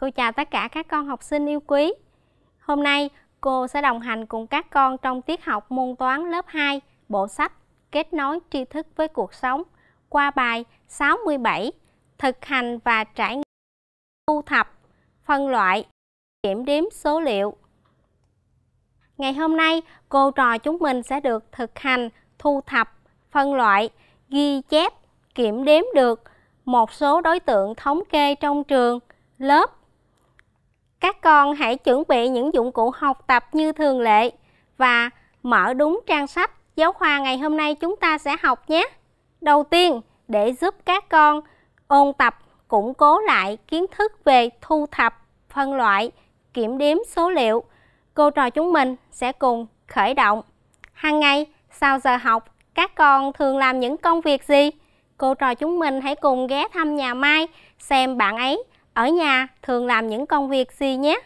Cô chào tất cả các con học sinh yêu quý. Hôm nay, cô sẽ đồng hành cùng các con trong tiết học môn toán lớp 2, bộ sách Kết nối tri thức với cuộc sống qua bài 67 Thực hành và trải nghiệm thu thập, phân loại, kiểm đếm số liệu. Ngày hôm nay, cô trò chúng mình sẽ được thực hành, thu thập, phân loại, ghi chép, kiểm đếm được một số đối tượng thống kê trong trường, lớp các con hãy chuẩn bị những dụng cụ học tập như thường lệ và mở đúng trang sách giáo khoa ngày hôm nay chúng ta sẽ học nhé. Đầu tiên, để giúp các con ôn tập củng cố lại kiến thức về thu thập, phân loại, kiểm đếm số liệu, cô trò chúng mình sẽ cùng khởi động. Hàng ngày, sau giờ học, các con thường làm những công việc gì? Cô trò chúng mình hãy cùng ghé thăm nhà Mai xem bạn ấy ở nhà thường làm những công việc gì nhé?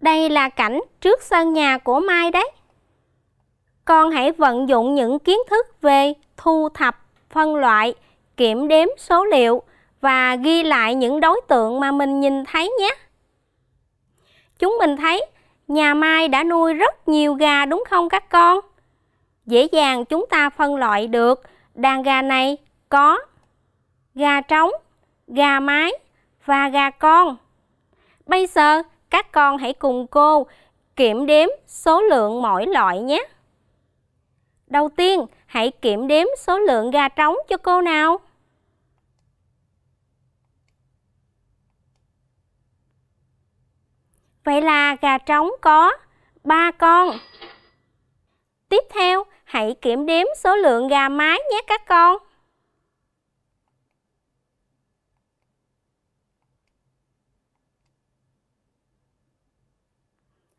Đây là cảnh trước sân nhà của Mai đấy. Con hãy vận dụng những kiến thức về thu thập, phân loại, kiểm đếm số liệu và ghi lại những đối tượng mà mình nhìn thấy nhé. Chúng mình thấy nhà Mai đã nuôi rất nhiều gà đúng không các con? Dễ dàng chúng ta phân loại được đàn gà này có gà trống, gà mái và gà con. Bây giờ các con hãy cùng cô kiểm đếm số lượng mỗi loại nhé. Đầu tiên, hãy kiểm đếm số lượng gà trống cho cô nào. Vậy là gà trống có 3 con. Tiếp theo, hãy kiểm đếm số lượng gà mái nhé các con.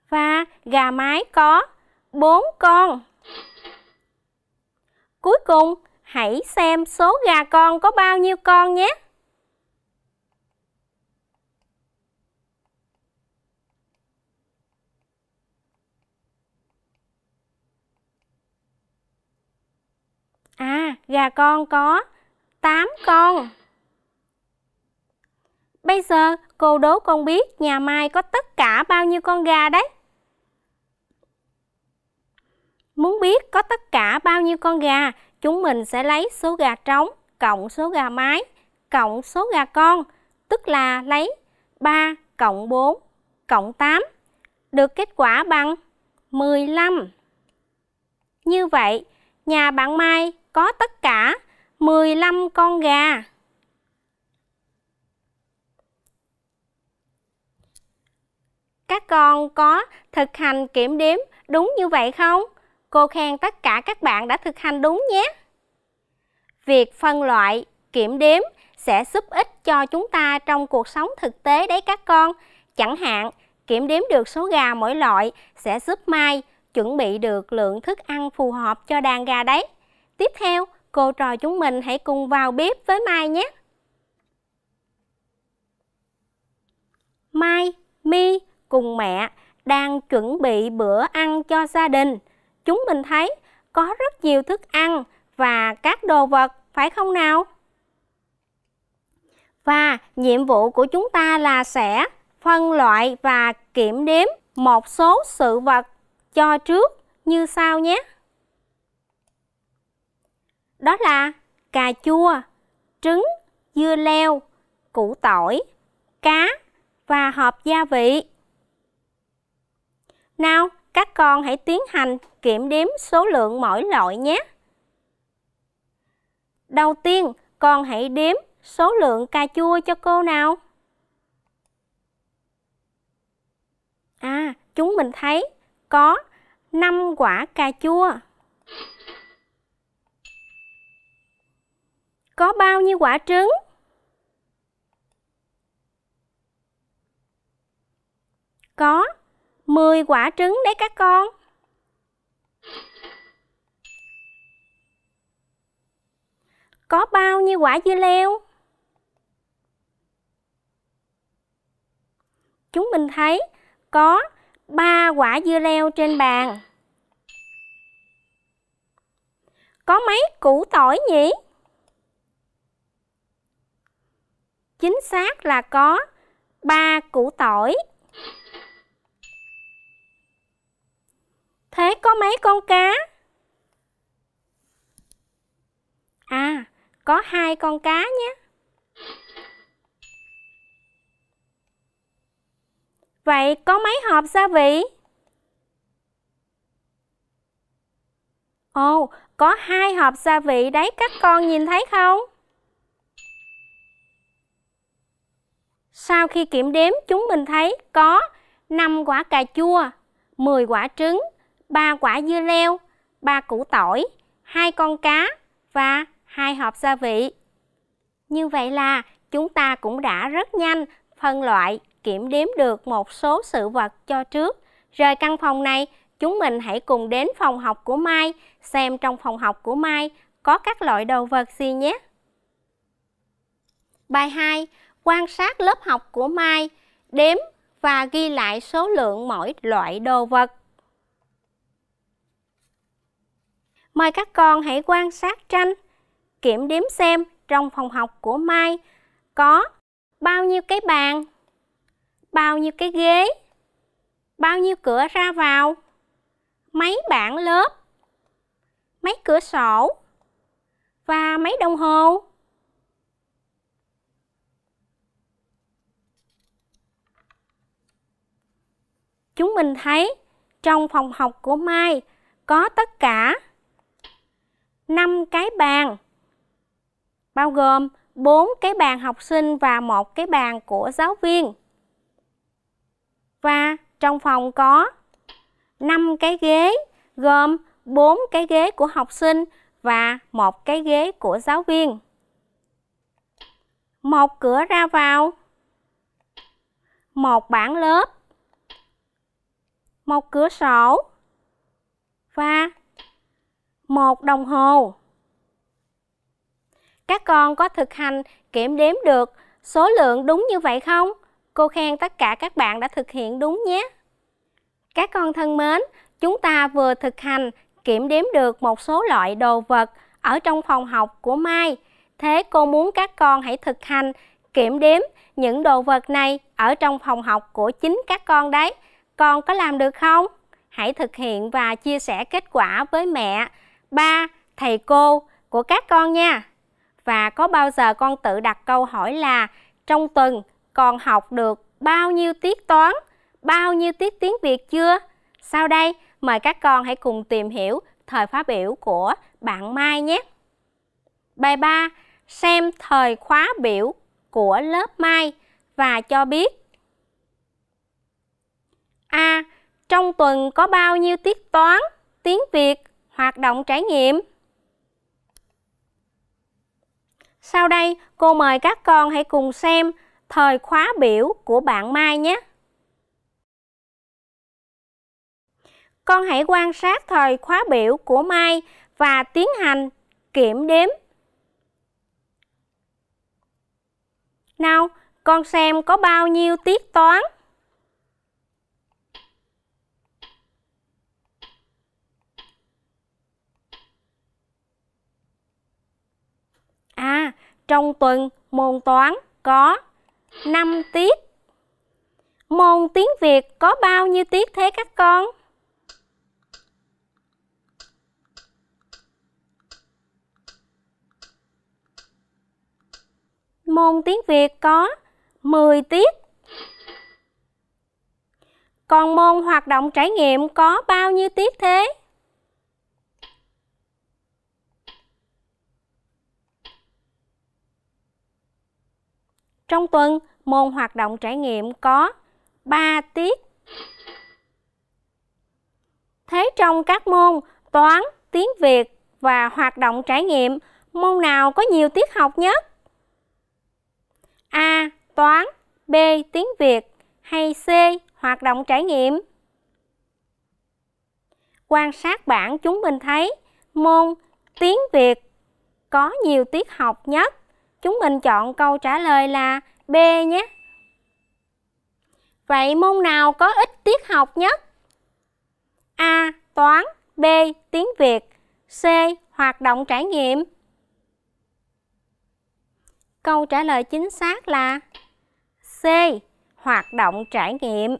Và gà mái có 4 con. Cuối cùng, hãy xem số gà con có bao nhiêu con nhé. gà con có 8 con. Bây giờ cô đố con biết nhà Mai có tất cả bao nhiêu con gà đấy? Muốn biết có tất cả bao nhiêu con gà, chúng mình sẽ lấy số gà trống cộng số gà mái cộng số gà con, tức là lấy 3 cộng 4 cộng 8, được kết quả bằng 15. Như vậy, nhà bạn Mai có tất cả 15 con gà. Các con có thực hành kiểm đếm đúng như vậy không? Cô khen tất cả các bạn đã thực hành đúng nhé. Việc phân loại, kiểm đếm sẽ giúp ích cho chúng ta trong cuộc sống thực tế đấy các con. Chẳng hạn, kiểm đếm được số gà mỗi loại sẽ giúp Mai chuẩn bị được lượng thức ăn phù hợp cho đàn gà đấy. Tiếp theo, cô trò chúng mình hãy cùng vào bếp với Mai nhé. Mai, Mi cùng mẹ đang chuẩn bị bữa ăn cho gia đình. Chúng mình thấy có rất nhiều thức ăn và các đồ vật, phải không nào? Và nhiệm vụ của chúng ta là sẽ phân loại và kiểm đếm một số sự vật cho trước như sau nhé. Đó là cà chua, trứng, dưa leo, củ tỏi, cá và hộp gia vị. Nào, các con hãy tiến hành kiểm đếm số lượng mỗi loại nhé. Đầu tiên, con hãy đếm số lượng cà chua cho cô nào. À, chúng mình thấy có 5 quả cà chua. có bao nhiêu quả trứng? Có 10 quả trứng đấy các con. Có bao nhiêu quả dưa leo? Chúng mình thấy có 3 quả dưa leo trên bàn. Có mấy củ tỏi nhỉ? chính xác là có 3 củ tỏi. Thế có mấy con cá? À, có hai con cá nhé. Vậy có mấy hộp gia vị? Ồ, có hai hộp gia vị đấy các con nhìn thấy không? Sau khi kiểm đếm, chúng mình thấy có 5 quả cà chua, 10 quả trứng, 3 quả dưa leo, 3 củ tỏi, 2 con cá và 2 hộp gia vị. Như vậy là chúng ta cũng đã rất nhanh phân loại, kiểm đếm được một số sự vật cho trước. Rời căn phòng này, chúng mình hãy cùng đến phòng học của Mai, xem trong phòng học của Mai có các loại đồ vật gì nhé. Bài 2 quan sát lớp học của Mai, đếm và ghi lại số lượng mỗi loại đồ vật. Mời các con hãy quan sát tranh, kiểm đếm xem trong phòng học của Mai có bao nhiêu cái bàn, bao nhiêu cái ghế, bao nhiêu cửa ra vào, mấy bảng lớp, mấy cửa sổ và mấy đồng hồ. Chúng mình thấy trong phòng học của Mai có tất cả 5 cái bàn bao gồm 4 cái bàn học sinh và một cái bàn của giáo viên. Và trong phòng có 5 cái ghế gồm 4 cái ghế của học sinh và một cái ghế của giáo viên. Một cửa ra vào, một bảng lớp, một cửa sổ và một đồng hồ. Các con có thực hành kiểm đếm được số lượng đúng như vậy không? Cô khen tất cả các bạn đã thực hiện đúng nhé. Các con thân mến, chúng ta vừa thực hành kiểm đếm được một số loại đồ vật ở trong phòng học của Mai. Thế cô muốn các con hãy thực hành kiểm đếm những đồ vật này ở trong phòng học của chính các con đấy. Con có làm được không? Hãy thực hiện và chia sẻ kết quả với mẹ, ba, thầy cô của các con nha. Và có bao giờ con tự đặt câu hỏi là trong tuần con học được bao nhiêu tiết toán, bao nhiêu tiết tiếng Việt chưa? Sau đây, mời các con hãy cùng tìm hiểu thời khóa biểu của bạn Mai nhé. Bài 3. Xem thời khóa biểu của lớp Mai và cho biết Trong tuần có bao nhiêu tiết toán, tiếng Việt, hoạt động trải nghiệm? Sau đây, cô mời các con hãy cùng xem thời khóa biểu của bạn Mai nhé. Con hãy quan sát thời khóa biểu của Mai và tiến hành kiểm đếm. Nào, con xem có bao nhiêu tiết toán? Trong tuần môn toán có 5 tiết. Môn tiếng Việt có bao nhiêu tiết thế các con? Môn tiếng Việt có 10 tiết. Còn môn hoạt động trải nghiệm có bao nhiêu tiết thế? Trong tuần, môn hoạt động trải nghiệm có 3 tiết. Thế trong các môn toán, tiếng Việt và hoạt động trải nghiệm, môn nào có nhiều tiết học nhất? A. Toán B. Tiếng Việt hay C. Hoạt động trải nghiệm? Quan sát bảng chúng mình thấy môn tiếng Việt có nhiều tiết học nhất. Chúng mình chọn câu trả lời là B nhé. Vậy môn nào có ít tiết học nhất? A. Toán B. Tiếng Việt C. Hoạt động trải nghiệm Câu trả lời chính xác là C. Hoạt động trải nghiệm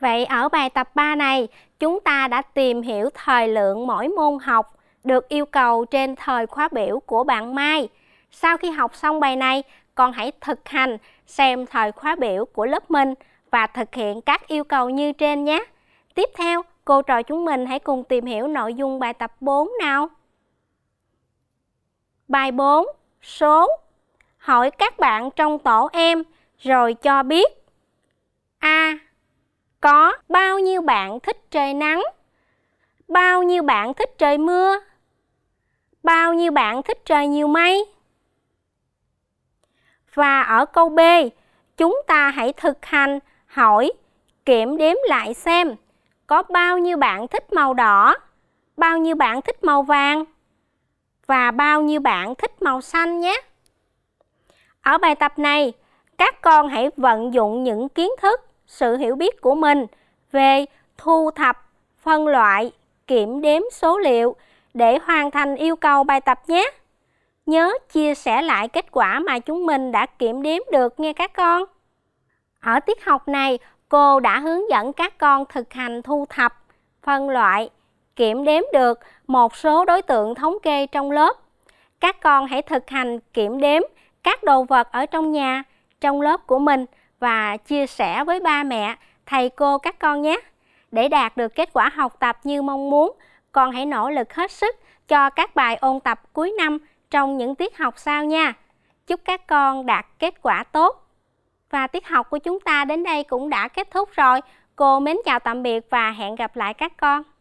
Vậy ở bài tập 3 này, chúng ta đã tìm hiểu thời lượng mỗi môn học được yêu cầu trên thời khóa biểu của bạn Mai. Sau khi học xong bài này, con hãy thực hành xem thời khóa biểu của lớp mình và thực hiện các yêu cầu như trên nhé. Tiếp theo, cô trò chúng mình hãy cùng tìm hiểu nội dung bài tập 4 nào. Bài 4. Số Hỏi các bạn trong tổ em rồi cho biết A. có bao nhiêu bạn thích trời nắng? Bao nhiêu bạn thích trời mưa? Bao nhiêu bạn thích trời nhiều mây? Và ở câu B, chúng ta hãy thực hành hỏi kiểm đếm lại xem có bao nhiêu bạn thích màu đỏ, bao nhiêu bạn thích màu vàng và bao nhiêu bạn thích màu xanh nhé. Ở bài tập này, các con hãy vận dụng những kiến thức, sự hiểu biết của mình về thu thập, phân loại, kiểm đếm số liệu để hoàn thành yêu cầu bài tập nhé. Nhớ chia sẻ lại kết quả mà chúng mình đã kiểm đếm được nghe các con. Ở tiết học này, cô đã hướng dẫn các con thực hành thu thập, phân loại, kiểm đếm được một số đối tượng thống kê trong lớp. Các con hãy thực hành kiểm đếm các đồ vật ở trong nhà, trong lớp của mình và chia sẻ với ba mẹ, thầy cô các con nhé. Để đạt được kết quả học tập như mong muốn, con hãy nỗ lực hết sức cho các bài ôn tập cuối năm trong những tiết học sau nha. Chúc các con đạt kết quả tốt. Và tiết học của chúng ta đến đây cũng đã kết thúc rồi. Cô mến chào tạm biệt và hẹn gặp lại các con.